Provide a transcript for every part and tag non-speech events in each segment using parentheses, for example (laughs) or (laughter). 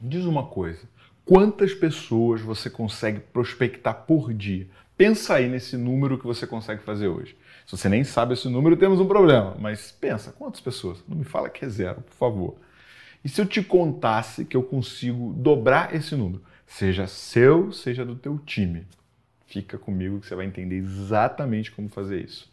Diz uma coisa, quantas pessoas você consegue prospectar por dia? Pensa aí nesse número que você consegue fazer hoje. Se você nem sabe esse número, temos um problema, mas pensa, quantas pessoas? Não me fala que é zero, por favor. E se eu te contasse que eu consigo dobrar esse número, seja seu, seja do teu time? Fica comigo que você vai entender exatamente como fazer isso.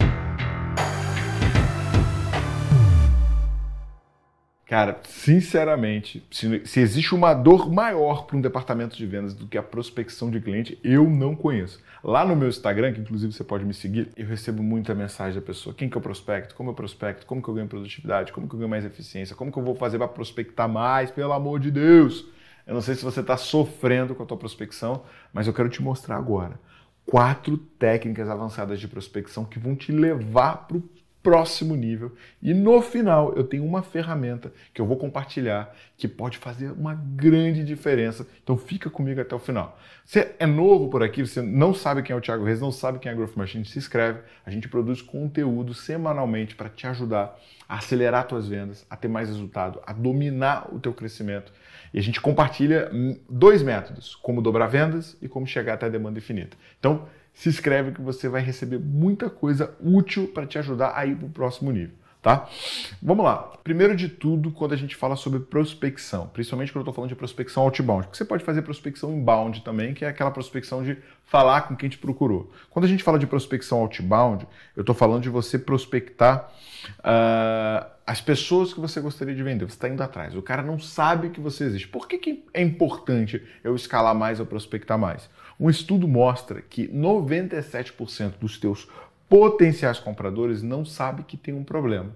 Cara, sinceramente, se, se existe uma dor maior para um departamento de vendas do que a prospecção de cliente, eu não conheço. Lá no meu Instagram, que inclusive você pode me seguir, eu recebo muita mensagem da pessoa. Quem que eu é prospecto? Como eu prospecto? Como que eu ganho produtividade? Como que eu ganho mais eficiência? Como que eu vou fazer para prospectar mais? Pelo amor de Deus! Eu não sei se você está sofrendo com a tua prospecção, mas eu quero te mostrar agora quatro técnicas avançadas de prospecção que vão te levar para o próximo nível. E no final eu tenho uma ferramenta que eu vou compartilhar que pode fazer uma grande diferença. Então fica comigo até o final. Você é novo por aqui, você não sabe quem é o Thiago Reis, não sabe quem é a Growth Machine, se inscreve. A gente produz conteúdo semanalmente para te ajudar a acelerar suas vendas, a ter mais resultado, a dominar o teu crescimento. E a gente compartilha hum, dois métodos, como dobrar vendas e como chegar até a demanda infinita. Então, se inscreve que você vai receber muita coisa útil para te ajudar a ir para o próximo nível. Tá? Vamos lá. Primeiro de tudo, quando a gente fala sobre prospecção, principalmente quando eu estou falando de prospecção outbound, você pode fazer prospecção inbound também, que é aquela prospecção de falar com quem te procurou. Quando a gente fala de prospecção outbound, eu estou falando de você prospectar uh, as pessoas que você gostaria de vender. Você está indo atrás. O cara não sabe que você existe. Por que, que é importante eu escalar mais ou prospectar mais? Um estudo mostra que 97% dos teus potenciais compradores não sabe que tem um problema.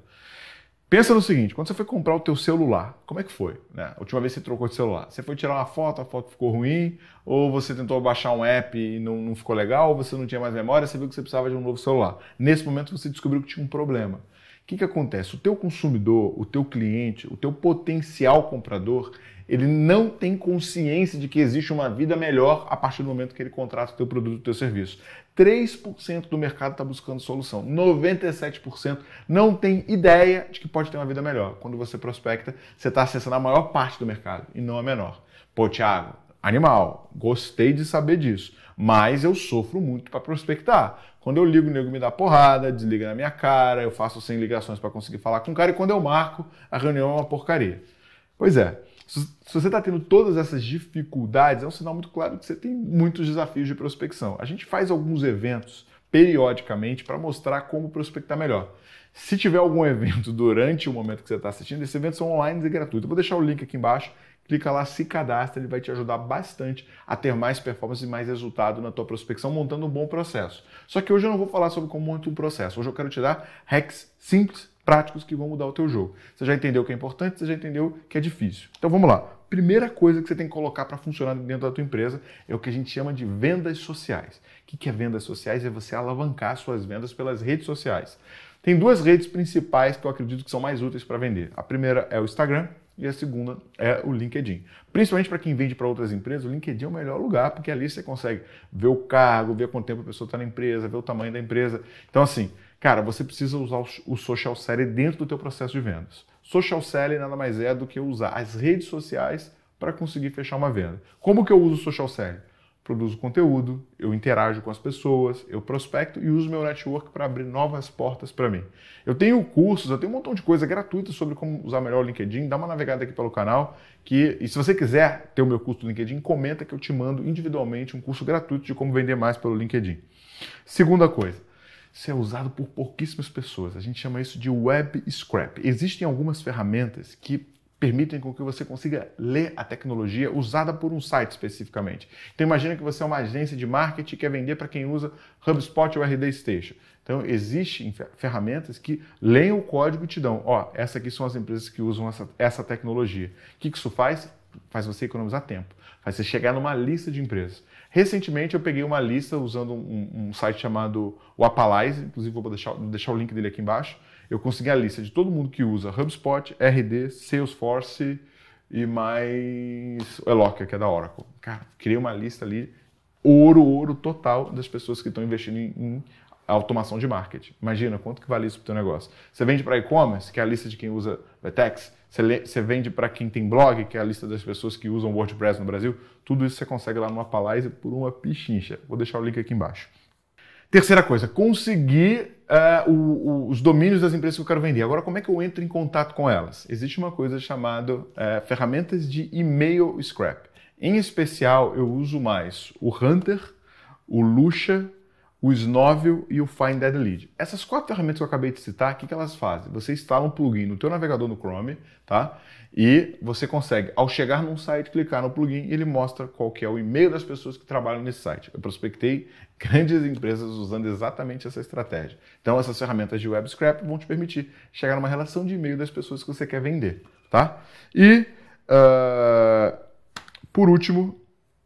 Pensa no seguinte, quando você foi comprar o teu celular, como é que foi? Né? A última vez que você trocou de celular, você foi tirar uma foto, a foto ficou ruim, ou você tentou baixar um app e não, não ficou legal, ou você não tinha mais memória, você viu que você precisava de um novo celular. Nesse momento você descobriu que tinha um problema. O que, que acontece? O teu consumidor, o teu cliente, o teu potencial comprador, ele não tem consciência de que existe uma vida melhor a partir do momento que ele contrata o teu produto, o teu serviço. 3% do mercado está buscando solução. 97% não tem ideia de que pode ter uma vida melhor. Quando você prospecta, você está acessando a maior parte do mercado e não a menor. Pô, Thiago, Animal, gostei de saber disso, mas eu sofro muito para prospectar. Quando eu ligo, o nego me dá porrada, desliga na minha cara, eu faço 100 ligações para conseguir falar com o cara e quando eu marco, a reunião é uma porcaria. Pois é, se você está tendo todas essas dificuldades, é um sinal muito claro que você tem muitos desafios de prospecção. A gente faz alguns eventos periodicamente para mostrar como prospectar melhor. Se tiver algum (laughs) evento durante o momento que você está assistindo, esses eventos são online e gratuitos. Eu vou deixar o link aqui embaixo clica lá, se cadastra, ele vai te ajudar bastante a ter mais performance e mais resultado na tua prospecção, montando um bom processo. Só que hoje eu não vou falar sobre como montar um processo, hoje eu quero te dar hacks simples, práticos, que vão mudar o teu jogo. Você já entendeu o que é importante, você já entendeu que é difícil. Então vamos lá. Primeira coisa que você tem que colocar para funcionar dentro da tua empresa é o que a gente chama de vendas sociais. O que é vendas sociais? É você alavancar suas vendas pelas redes sociais. Tem duas redes principais que eu acredito que são mais úteis para vender. A primeira é o Instagram e a segunda é o LinkedIn. Principalmente para quem vende para outras empresas, o LinkedIn é o melhor lugar, porque ali você consegue ver o cargo, ver quanto tempo a pessoa está na empresa, ver o tamanho da empresa. Então, assim, cara, você precisa usar o social selling dentro do teu processo de vendas. Social selling nada mais é do que usar as redes sociais para conseguir fechar uma venda. Como que eu uso o social selling? produzo conteúdo, eu interajo com as pessoas, eu prospecto e uso meu network para abrir novas portas para mim. Eu tenho cursos, eu tenho um montão de coisa gratuita sobre como usar melhor o LinkedIn, dá uma navegada aqui pelo canal, que e se você quiser ter o meu curso do LinkedIn, comenta que eu te mando individualmente um curso gratuito de como vender mais pelo LinkedIn. Segunda coisa, isso é usado por pouquíssimas pessoas. A gente chama isso de web scrap. Existem algumas ferramentas que permitem com que você consiga ler a tecnologia usada por um site especificamente. Então imagina que você é uma agência de marketing que quer vender para quem usa HubSpot ou RD Station. Então, existem ferramentas que leem o código e te dão, ó, essas aqui são as empresas que usam essa, essa tecnologia. O que, que isso faz? faz você economizar tempo, faz você chegar numa lista de empresas. Recentemente eu peguei uma lista usando um, um site chamado Wapalize, inclusive vou deixar, deixar, o link dele aqui embaixo. Eu consegui a lista de todo mundo que usa HubSpot, RD, Salesforce e mais Eloca, que é da Oracle. Cara, criei uma lista ali, ouro, ouro total das pessoas que estão investindo em, em a automação de marketing. Imagina quanto que vale isso para o teu negócio. Você vende para e-commerce, que é a lista de quem usa Vetex. Você, você vende para quem tem blog, que é a lista das pessoas que usam WordPress no Brasil. Tudo isso você consegue lá numa Appalize por uma pichincha. Vou deixar o link aqui embaixo. Terceira coisa, conseguir é, o, o, os domínios das empresas que eu quero vender. Agora, como é que eu entro em contato com elas? Existe uma coisa chamada é, ferramentas de e-mail scrap. Em especial, eu uso mais o Hunter, o Lucha o Snovel e o Find Dead Lead. Essas quatro ferramentas que eu acabei de citar, o que, que elas fazem? Você instala um plugin no teu navegador no Chrome, tá? E você consegue, ao chegar num site, clicar no plugin e ele mostra qual que é o e-mail das pessoas que trabalham nesse site. Eu prospectei (laughs) grandes empresas usando exatamente essa estratégia. Então, essas ferramentas de web scrap vão te permitir chegar numa relação de e-mail das pessoas que você quer vender, tá? E, uh, por último,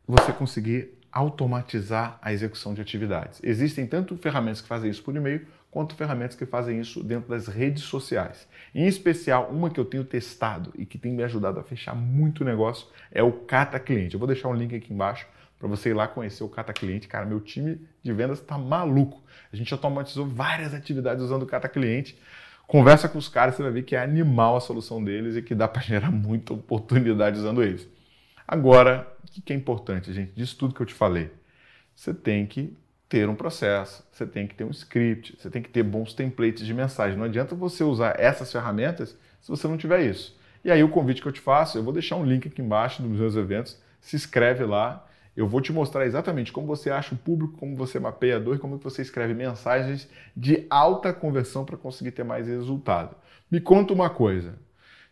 você conseguir automatizar a execução de atividades. Existem tanto ferramentas que fazem isso por e-mail, quanto ferramentas que fazem isso dentro das redes sociais. Em especial, uma que eu tenho testado e que tem me ajudado a fechar muito negócio é o Cata Cliente. Eu vou deixar um link aqui embaixo para você ir lá conhecer o Cata Cliente. Cara, meu time de vendas está maluco. A gente automatizou várias atividades usando o Cata Cliente. Conversa com os caras, você vai ver que é animal a solução deles e que dá para gerar muita oportunidade usando eles. Agora, o que é importante, gente? Disso tudo que eu te falei, você tem que ter um processo, você tem que ter um script, você tem que ter bons templates de mensagem. Não adianta você usar essas ferramentas se você não tiver isso. E aí o convite que eu te faço, eu vou deixar um link aqui embaixo dos meus eventos, se inscreve lá. Eu vou te mostrar exatamente como você acha o público, como você mapeia a dor e como você escreve mensagens de alta conversão para conseguir ter mais resultado. Me conta uma coisa,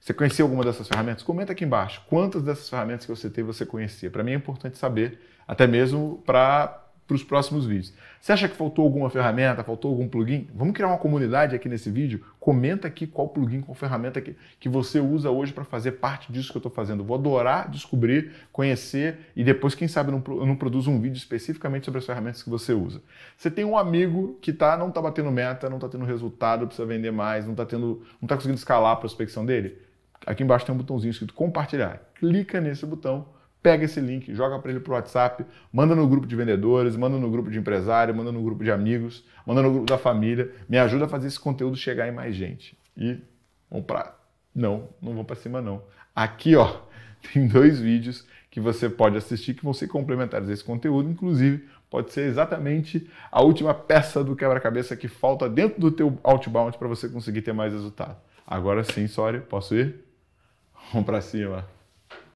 você conhecia alguma dessas ferramentas? Comenta aqui embaixo. Quantas dessas ferramentas que você tem você conhecia? Para mim é importante saber, até mesmo para os próximos vídeos. Você acha que faltou alguma ferramenta, faltou algum plugin? Vamos criar uma comunidade aqui nesse vídeo? Comenta aqui qual plugin, qual ferramenta que, que você usa hoje para fazer parte disso que eu estou fazendo. Vou adorar descobrir, conhecer e depois, quem sabe, eu não, não produzo um vídeo especificamente sobre as ferramentas que você usa. Você tem um amigo que tá, não está batendo meta, não está tendo resultado, precisa vender mais, não está não tá conseguindo escalar a prospecção dele? Aqui embaixo tem um botãozinho escrito compartilhar. Clica nesse botão, pega esse link, joga para ele para o WhatsApp, manda no grupo de vendedores, manda no grupo de empresário, manda no grupo de amigos, manda no grupo da família. Me ajuda a fazer esse conteúdo chegar em mais gente. E vamos para. Não, não vão para cima não. Aqui, ó, (laughs) tem dois vídeos que você pode assistir que vão ser complementares a esse conteúdo, inclusive pode ser exatamente a última peça do quebra-cabeça que falta dentro do teu outbound para você conseguir ter mais resultado. Agora sim, Sório, posso ir? Vamos para cima.